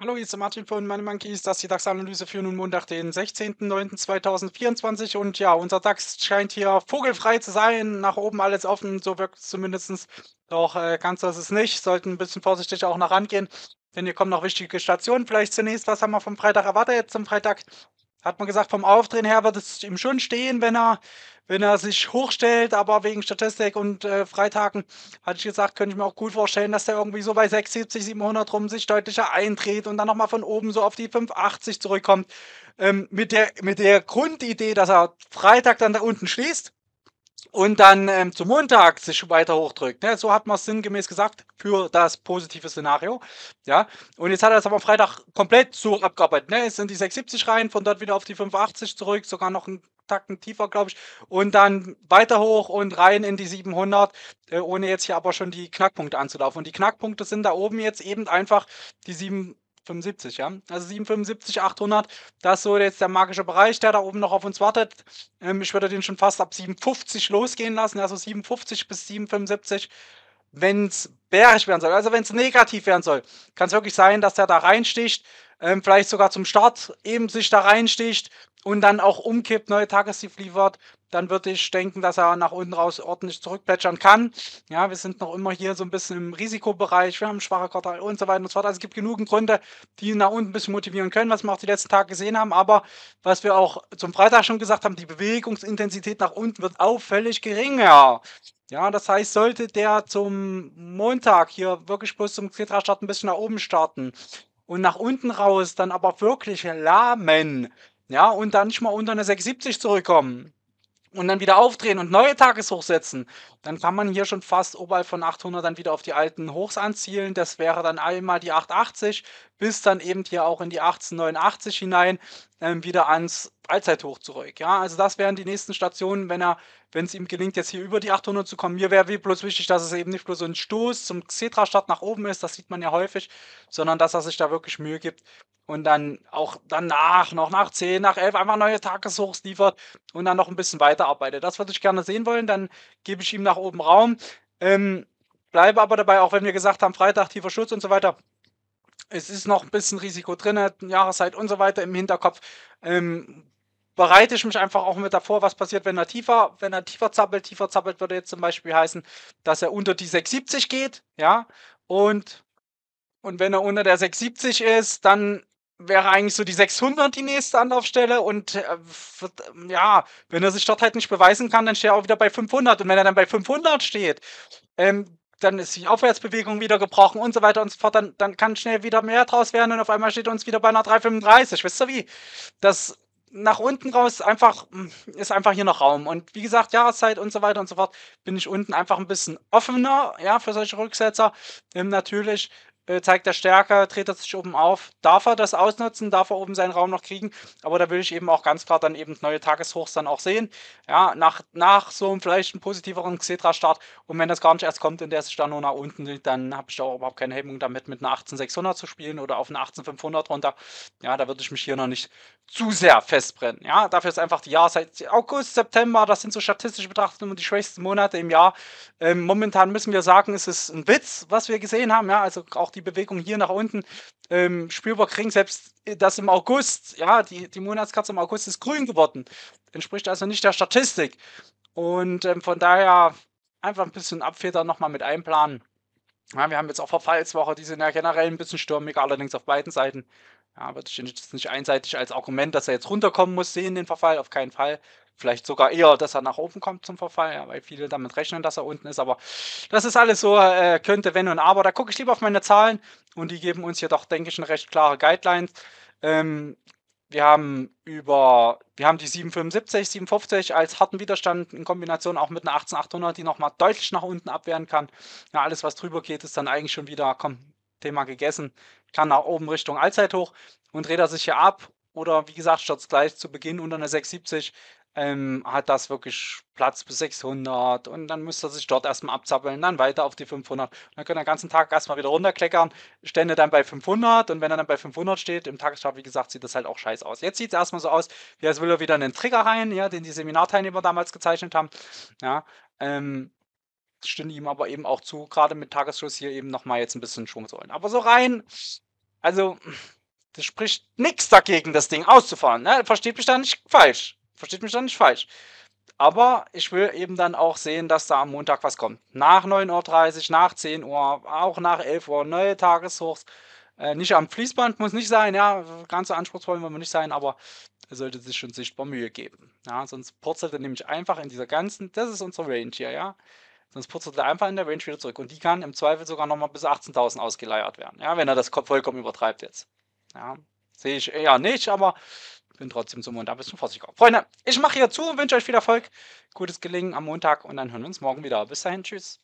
Hallo, hier ist der Martin von Money Monkeys. Das ist die DAX-Analyse für nun Montag, den 16.09.2024. Und ja, unser DAX scheint hier vogelfrei zu sein. Nach oben alles offen, so wirkt es zumindest. Doch äh, ganz so ist es nicht. Sollten ein bisschen vorsichtig auch nach rangehen, denn hier kommen noch wichtige Stationen. Vielleicht zunächst, was haben wir vom Freitag erwartet? Zum Freitag hat man gesagt, vom Auftreten her wird es ihm schon stehen, wenn er, wenn er sich hochstellt, aber wegen Statistik und äh, Freitagen, hatte ich gesagt, könnte ich mir auch gut vorstellen, dass der irgendwie so bei 670, 700 rum sich deutlicher eindreht und dann nochmal von oben so auf die 580 zurückkommt. Ähm, mit, der, mit der Grundidee, dass er Freitag dann da unten schließt, und dann ähm, zur Montag sich weiter hochdrückt. Ne? So hat man es sinngemäß gesagt für das positive Szenario. Ja? Und jetzt hat er es aber am Freitag komplett so abgearbeitet. Ne? Es sind die 670 rein, von dort wieder auf die 580 zurück, sogar noch einen Tacken tiefer, glaube ich. Und dann weiter hoch und rein in die 700, äh, ohne jetzt hier aber schon die Knackpunkte anzulaufen. Und die Knackpunkte sind da oben jetzt eben einfach die 7 75, ja. Also 775, 800, das ist so jetzt der magische Bereich, der da oben noch auf uns wartet. Ähm, ich würde den schon fast ab 750 losgehen lassen, also 750 bis 775 wenn es bärisch werden soll, also wenn es negativ werden soll, kann es wirklich sein, dass der da reinsticht, ähm, vielleicht sogar zum Start eben sich da reinsticht, und dann auch umkippt, neue Tagessieg liefert, dann würde ich denken, dass er nach unten raus ordentlich zurückplätschern kann. Ja, wir sind noch immer hier so ein bisschen im Risikobereich, wir haben schwache Quartal und so weiter und so fort. Also es gibt genügend Gründe, die nach unten ein bisschen motivieren können, was wir auch die letzten Tage gesehen haben. Aber was wir auch zum Freitag schon gesagt haben, die Bewegungsintensität nach unten wird auffällig geringer. Ja, das heißt, sollte der zum Montag hier wirklich bloß zum Xetra-Start ein bisschen nach oben starten und nach unten raus dann aber wirklich lahmen, ja, und dann nicht mal unter eine 670 zurückkommen. Und dann wieder aufdrehen und neue Tageshochs setzen. Dann kann man hier schon fast oberhalb von 800 dann wieder auf die alten Hochs anzielen. Das wäre dann einmal die 880 bis dann eben hier auch in die 1889 hinein ähm, wieder ans Allzeithoch zurück. Ja, also das wären die nächsten Stationen, wenn er, wenn es ihm gelingt, jetzt hier über die 800 zu kommen. Mir wäre bloß wichtig, dass es eben nicht bloß so ein Stoß zum Xetra-Start nach oben ist, das sieht man ja häufig, sondern dass er sich da wirklich Mühe gibt und dann auch danach, noch nach 10, nach 11 einfach neue Tageshochs liefert und dann noch ein bisschen weiterarbeitet. Das würde ich gerne sehen wollen, dann gebe ich ihm nach oben Raum. Ähm, bleibe aber dabei, auch wenn wir gesagt haben, Freitag tiefer Schutz und so weiter. Es ist noch ein bisschen Risiko drin, Jahreszeit und so weiter im Hinterkopf. Ähm, bereite ich mich einfach auch mit davor, was passiert, wenn er tiefer, wenn er tiefer zappelt. Tiefer zappelt würde jetzt zum Beispiel heißen, dass er unter die 670 geht, ja, und, und wenn er unter der 670 ist, dann wäre eigentlich so die 600 die nächste Anlaufstelle und äh, ja, wenn er sich dort halt nicht beweisen kann, dann steht er auch wieder bei 500 und wenn er dann bei 500 steht, ähm, dann ist die Aufwärtsbewegung wieder gebrochen und so weiter und so fort, dann, dann kann schnell wieder mehr draus werden und auf einmal steht er uns wieder bei einer 335, wisst ihr wie? Das nach unten raus einfach mm, ist einfach hier noch Raum. Und wie gesagt, Jahreszeit und so weiter und so fort, bin ich unten einfach ein bisschen offener, ja, für solche Rücksetzer. Ähm, natürlich äh, zeigt er stärker, dreht er sich oben auf. Darf er das ausnutzen? Darf er oben seinen Raum noch kriegen? Aber da will ich eben auch ganz klar dann eben neue Tageshochs dann auch sehen. Ja, nach, nach so einem vielleicht einen positiveren Xetra-Start. Und wenn das gar nicht erst kommt und der sich dann nur nach unten liegt, dann habe ich da auch überhaupt keine Hemmung damit, mit einer 18600 zu spielen oder auf eine 18500 runter. Ja, da würde ich mich hier noch nicht zu sehr festbrennen. Ja, dafür ist einfach die Jahreszeit August, September, das sind so statistisch betrachtet immer die schwächsten Monate im Jahr. Ähm, momentan müssen wir sagen, es ist ein Witz, was wir gesehen haben. Ja, also auch die Bewegung hier nach unten ähm, spürbar kriegen. Selbst äh, das im August, ja, die, die Monatskatze im August ist grün geworden. Entspricht also nicht der Statistik. Und ähm, von daher einfach ein bisschen Abfedern nochmal mit einplanen. Ja, wir haben jetzt auch Verfallswoche, die sind ja generell ein bisschen stürmiger, allerdings auf beiden Seiten. Ja, würde ich jetzt nicht einseitig als Argument, dass er jetzt runterkommen muss, sehen den Verfall, auf keinen Fall. Vielleicht sogar eher, dass er nach oben kommt zum Verfall, ja, weil viele damit rechnen, dass er unten ist. Aber das ist alles so, äh, könnte, wenn und aber. Da gucke ich lieber auf meine Zahlen und die geben uns hier doch, denke ich, eine recht klare Guidelines. Ähm, wir haben über, wir haben die 775, 750 als harten Widerstand in Kombination auch mit einer 18800, die nochmal deutlich nach unten abwehren kann. Ja, alles, was drüber geht, ist dann eigentlich schon wieder, komm, Thema gegessen, kann nach oben Richtung Allzeithoch und dreht er sich hier ab oder wie gesagt, stürzt gleich zu Beginn unter eine 670, ähm, hat das wirklich Platz bis 600 und dann müsste er sich dort erstmal abzappeln, dann weiter auf die 500. Und dann kann er den ganzen Tag erstmal wieder runterkleckern, stände dann bei 500 und wenn er dann bei 500 steht, im Tagesstart, wie gesagt, sieht das halt auch scheiß aus. Jetzt sieht es erstmal so aus, wie als will er wieder einen Trigger rein, ja, den die Seminarteilnehmer damals gezeichnet haben. Ja, ähm, stünde ihm aber eben auch zu, gerade mit Tagesschluss hier eben nochmal jetzt ein bisschen Schwung zu holen. Aber so rein, also, das spricht nichts dagegen, das Ding auszufahren. Ne? Versteht mich da nicht falsch. Versteht mich da nicht falsch. Aber ich will eben dann auch sehen, dass da am Montag was kommt. Nach 9.30 Uhr, nach 10 Uhr, auch nach 11 Uhr, neue Tageshochs. Äh, nicht am Fließband, muss nicht sein, ja, ganz so anspruchsvoll wollen wir nicht sein, aber er sollte sich schon sichtbar Mühe geben. Ja, sonst purzelt er nämlich einfach in dieser ganzen, das ist unsere Range hier, ja. Sonst purzelt er einfach in der Range wieder zurück und die kann im Zweifel sogar nochmal bis 18.000 ausgeleiert werden, ja, wenn er das vollkommen übertreibt jetzt. Ja, sehe ich eher nicht, aber bin trotzdem so Montag bis zum Vorsichtskorb. Freunde, ich mache hier zu, und wünsche euch viel Erfolg, gutes Gelingen am Montag und dann hören wir uns morgen wieder. Bis dahin, tschüss.